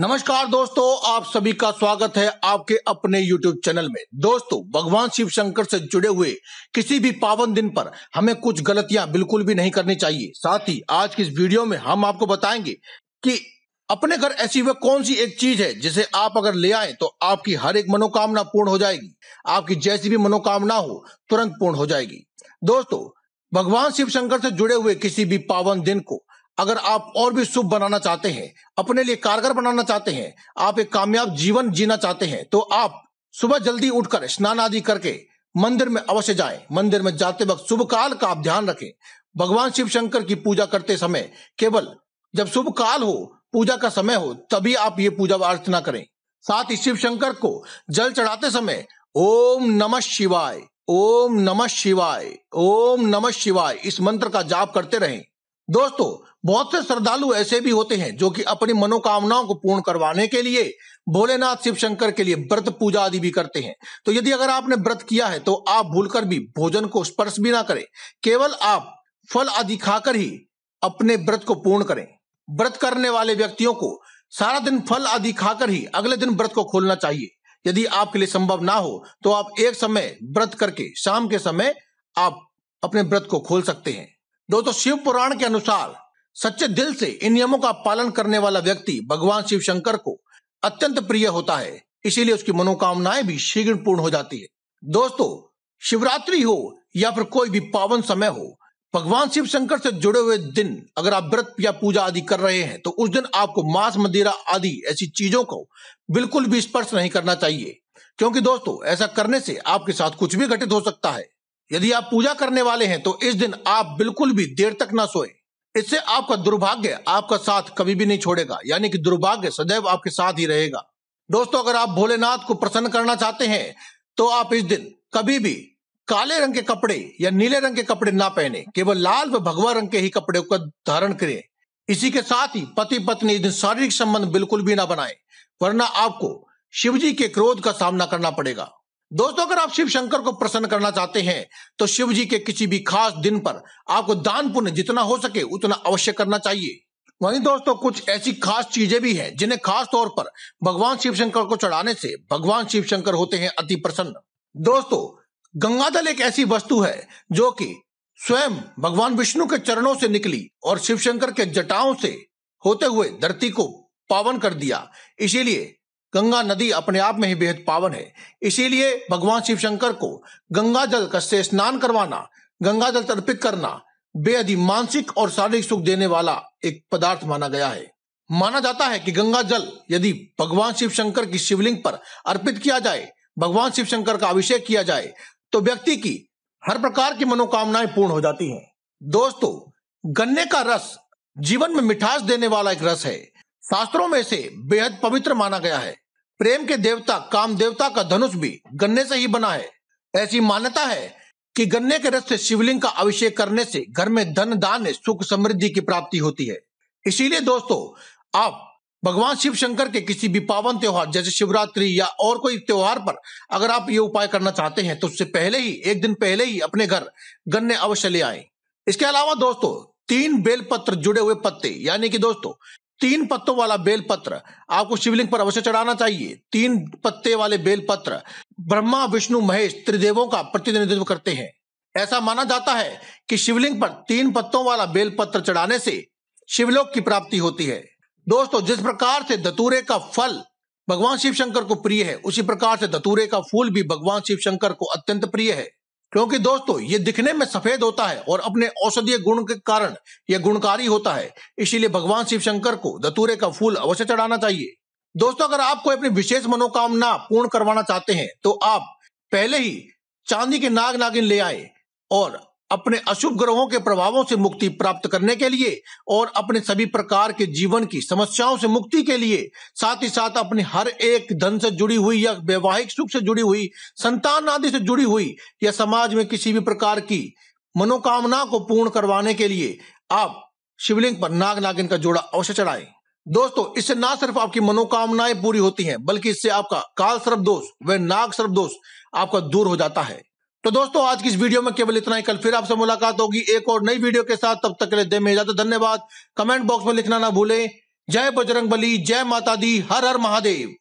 नमस्कार दोस्तों आप सभी का स्वागत है आपके अपने YouTube चैनल में दोस्तों भगवान शिव शंकर से जुड़े हुए किसी भी पावन दिन पर हमें कुछ गलतियां बिल्कुल भी नहीं करनी चाहिए साथ ही आज की इस वीडियो में हम आपको बताएंगे कि अपने घर ऐसी वह कौन सी एक चीज है जिसे आप अगर ले आए तो आपकी हर एक मनोकामना पूर्ण हो जाएगी आपकी जैसी भी मनोकामना हो तुरंत पूर्ण हो जाएगी दोस्तों भगवान शिव शंकर से जुड़े हुए किसी भी पावन दिन को अगर आप और भी शुभ बनाना चाहते हैं अपने लिए कारगर बनाना चाहते हैं आप एक कामयाब जीवन जीना चाहते हैं तो आप सुबह जल्दी उठकर स्नान आदि करके मंदिर में अवश्य जाएं मंदिर में जाते वक्त शुभ काल का आप ध्यान रखें भगवान शिव शंकर की पूजा करते समय केवल जब शुभ काल हो पूजा का समय हो तभी आप ये पूजा अर्चना करें साथ ही शिव शंकर को जल चढ़ाते समय ओम नमः शिवाय ओम नमः शिवाय ओम नमः शिवाय इस मंत्र का जाप करते रहें दोस्तों बहुत से श्रद्धालु ऐसे भी होते हैं जो कि अपनी मनोकामनाओं को पूर्ण करवाने के लिए भोलेनाथ शिव शंकर के लिए व्रत पूजा आदि भी करते हैं तो यदि अगर आपने व्रत किया है तो आप भूलकर भी भोजन को स्पर्श भी ना करें केवल आप फल आदि खाकर ही अपने व्रत को पूर्ण करें व्रत करने वाले व्यक्तियों को सारा दिन फल आदि खाकर ही अगले दिन व्रत को खोलना चाहिए यदि आपके लिए संभव ना हो तो आप एक समय व्रत करके शाम के समय आप अपने व्रत को खोल सकते हैं दोस्तों शिव पुराण के अनुसार सच्चे दिल से इन नियमों का पालन करने वाला व्यक्ति भगवान शिव शंकर को अत्यंत प्रिय होता है इसीलिए उसकी मनोकामनाएं भी शीघ्र पूर्ण हो जाती है दोस्तों शिवरात्रि हो या फिर कोई भी पावन समय हो भगवान शिव शंकर से जुड़े हुए दिन अगर आप व्रत या पूजा आदि कर रहे हैं तो उस दिन आपको मांस मदिरा आदि ऐसी चीजों को बिल्कुल भी स्पर्श नहीं करना चाहिए क्योंकि दोस्तों ऐसा करने से आपके साथ कुछ भी घटित हो सकता है यदि आप पूजा करने वाले हैं तो इस दिन आप बिल्कुल भी देर तक ना सोए इससे आपका दुर्भाग्य आपका साथ कभी भी नहीं छोड़ेगा यानी कि दुर्भाग्य सदैव आपके साथ ही रहेगा दोस्तों अगर आप भोलेनाथ को प्रसन्न करना चाहते हैं तो आप इस दिन कभी भी काले रंग के कपड़े या नीले रंग के कपड़े ना पहने केवल लाल व भगवा रंग के ही कपड़े का धारण करें इसी के साथ ही पति पत्नी इस दिन शारीरिक संबंध बिल्कुल भी ना बनाए वरना आपको शिवजी के क्रोध का सामना करना पड़ेगा दोस्तों अगर आप शिव शंकर को प्रसन्न करना चाहते हैं तो शिव जी के किसी भी खास दिन पर आपको दान पुण्य जितना हो सके उतना अवश्य करना चाहिए वहीं दोस्तों कुछ ऐसी खास चीजें भी हैं जिन्हें खास तौर पर भगवान शिव शंकर को चढ़ाने से भगवान शिव शंकर होते हैं अति प्रसन्न दोस्तों गंगादल एक ऐसी वस्तु है जो कि स्वयं भगवान विष्णु के चरणों से निकली और शिव शंकर के जटाओं से होते हुए धरती को पावन कर दिया इसीलिए गंगा नदी अपने आप में ही बेहद पावन है इसीलिए भगवान शिव शंकर को गंगा जल से स्नान करवाना गंगा जल तर्पित करना बेहद ही मानसिक और शारीरिक सुख देने वाला एक पदार्थ माना गया है माना जाता है कि गंगा जल यदि भगवान शिव शंकर की शिवलिंग पर अर्पित किया जाए भगवान शिव शंकर का अभिषेक किया जाए तो व्यक्ति की हर प्रकार की मनोकामनाएं पूर्ण हो जाती हैं दोस्तों गन्ने का रस जीवन में मिठास देने वाला एक रस है शास्त्रों में से बेहद पवित्र माना गया है प्रेम के देवता काम देवता का धनुष भी गन्ने से ही बना है ऐसी मान्यता है कि गन्ने के रस से शिवलिंग का अभिषेक करने से घर में धन दान सुख समृद्धि की प्राप्ति होती है इसीलिए दोस्तों आप भगवान शिव शंकर के किसी भी पावन त्योहार जैसे शिवरात्रि या और कोई त्योहार पर अगर आप ये उपाय करना चाहते हैं तो उससे पहले ही एक दिन पहले ही अपने घर गन्ने अवश्य ले आए इसके अलावा दोस्तों तीन बेलपत्र जुड़े हुए पत्ते यानी कि दोस्तों तीन पत्तों वाला बेलपत्र आपको शिवलिंग पर अवश्य चढ़ाना चाहिए तीन पत्ते वाले बेलपत्र ब्रह्मा विष्णु महेश त्रिदेवों का प्रतिनिधित्व करते हैं ऐसा माना जाता है कि शिवलिंग पर तीन पत्तों वाला बेलपत्र चढ़ाने से शिवलोक की प्राप्ति होती है दोस्तों जिस प्रकार से दतूरे का फल भगवान शिव शंकर को प्रिय है उसी प्रकार से दतूरे का फूल भी भगवान शिव शंकर को अत्यंत प्रिय है क्योंकि दोस्तों ये दिखने में सफेद होता है और अपने औषधीय गुण के कारण यह गुणकारी होता है इसीलिए भगवान शिव शंकर को दतूरे का फूल अवश्य चढ़ाना चाहिए दोस्तों अगर आप कोई अपनी विशेष मनोकामना पूर्ण करवाना चाहते हैं तो आप पहले ही चांदी के नाग नागिन ले आए और अपने अशुभ ग्रहों के प्रभावों से मुक्ति प्राप्त करने के लिए और अपने सभी प्रकार के जीवन की समस्याओं से मुक्ति के लिए साथ ही साथ अपने हर एक धन से जुड़ी हुई या वैवाहिक सुख से जुड़ी हुई संतान आदि से जुड़ी हुई या समाज में किसी भी प्रकार की मनोकामना को पूर्ण करवाने के लिए आप शिवलिंग पर नाग नागिन का जोड़ा अवश्य चढ़ाएं दोस्तों इससे ना सिर्फ आपकी मनोकामनाएं पूरी होती हैं बल्कि इससे आपका काल सर्प दोष व नाग सर्प दोष आपका दूर हो जाता है तो दोस्तों आज की इस वीडियो में केवल इतना ही कल फिर आपसे मुलाकात होगी एक और नई वीडियो के साथ तब तक के लिए दे में इजाजत धन्यवाद कमेंट बॉक्स में लिखना ना भूलें जय बजरंग बली जय माता दी हर हर महादेव